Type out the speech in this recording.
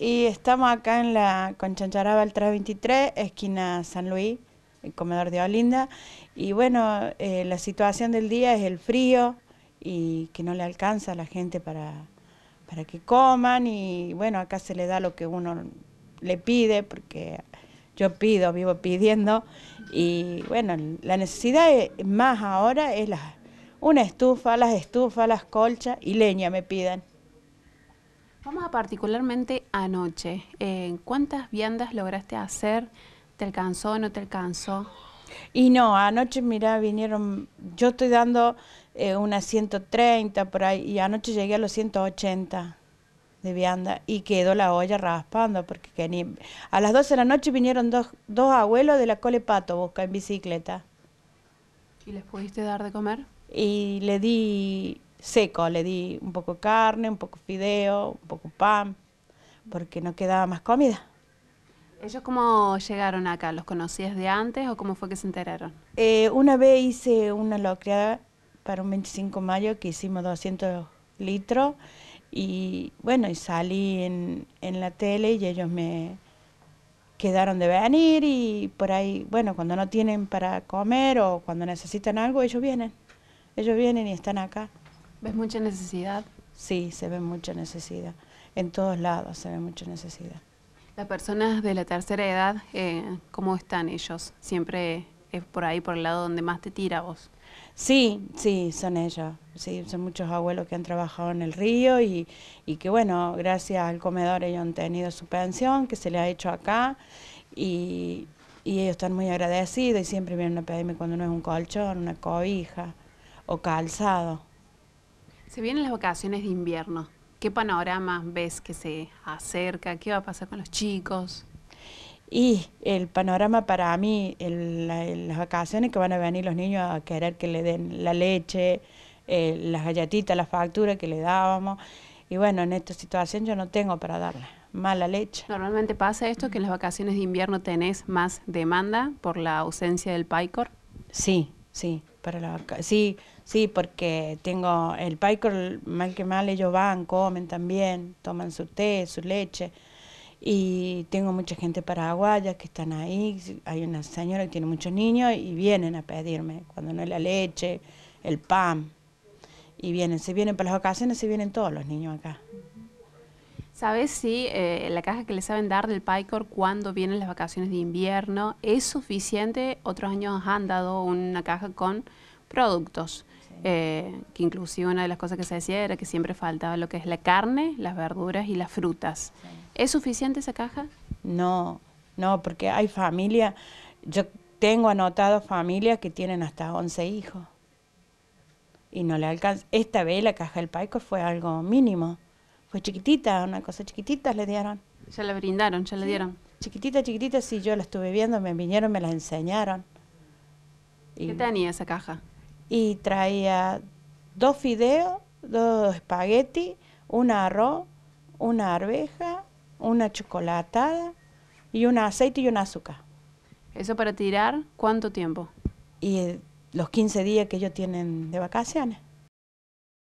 Y estamos acá en la Conchancharaba el 323, esquina San Luis, el comedor de Olinda. Y bueno, eh, la situación del día es el frío y que no le alcanza a la gente para, para que coman. Y bueno, acá se le da lo que uno le pide, porque yo pido, vivo pidiendo. Y bueno, la necesidad más ahora es la, una estufa, las estufas, las colchas y leña me pidan. Vamos particularmente anoche. Eh, ¿Cuántas viandas lograste hacer? ¿Te alcanzó o no te alcanzó? Y no, anoche, mira, vinieron, yo estoy dando eh, unas 130 por ahí, y anoche llegué a los 180 de vianda y quedó la olla raspando porque a las 12 de la noche vinieron dos, dos abuelos de la Cole Pato Busca en bicicleta. ¿Y les pudiste dar de comer? Y le di seco, le di un poco carne, un poco fideo, un poco pan, porque no quedaba más comida. ¿Ellos cómo llegaron acá? ¿Los conocías de antes o cómo fue que se enteraron? Eh, una vez hice una locria para un 25 de mayo que hicimos 200 litros y bueno, y salí en, en la tele y ellos me quedaron de venir y por ahí, bueno, cuando no tienen para comer o cuando necesitan algo, ellos vienen. Ellos vienen y están acá. ¿Ves mucha necesidad? Sí, se ve mucha necesidad. En todos lados se ve mucha necesidad. ¿Las personas de la tercera edad, eh, cómo están ellos? ¿Siempre es por ahí, por el lado donde más te tira vos? Sí, sí, son ellos. Sí, son muchos abuelos que han trabajado en el río y, y que, bueno, gracias al comedor ellos han tenido su pensión que se le ha hecho acá y, y ellos están muy agradecidos y siempre vienen a pedirme cuando no es un colchón, una cobija o calzado. Se vienen las vacaciones de invierno. ¿Qué panorama ves que se acerca? ¿Qué va a pasar con los chicos? Y el panorama para mí, las vacaciones que van a venir los niños a querer que le den la leche, eh, las galletitas, las facturas que le dábamos. Y bueno, en esta situación yo no tengo para darle mala leche. Normalmente pasa esto que en las vacaciones de invierno tenés más demanda por la ausencia del PICOR. Sí, sí para la Sí, sí, porque tengo el Paico, mal que mal, ellos van, comen también, toman su té, su leche. Y tengo mucha gente paraguaya que están ahí. Hay una señora que tiene muchos niños y vienen a pedirme, cuando no hay la leche, el pan. Y vienen, se vienen para las ocasiones, se vienen todos los niños acá. ¿Sabes si eh, la caja que le saben dar del PyCor cuando vienen las vacaciones de invierno es suficiente? Otros años han dado una caja con productos, eh, que inclusive una de las cosas que se decía era que siempre faltaba lo que es la carne, las verduras y las frutas. ¿Es suficiente esa caja? No, no, porque hay familia, yo tengo anotado familias que tienen hasta 11 hijos y no le alcanza. Esta vez la caja del PICOR fue algo mínimo fue chiquitita, una cosa chiquitita le dieron. se la brindaron, ya le dieron. Chiquitita, chiquitita, sí, yo la estuve viendo, me vinieron, me la enseñaron. Y, ¿Qué tenía esa caja? Y traía dos fideos, dos espagueti, un arroz, una arveja, una chocolatada y un aceite y un azúcar. ¿Eso para tirar cuánto tiempo? Y los 15 días que ellos tienen de vacaciones.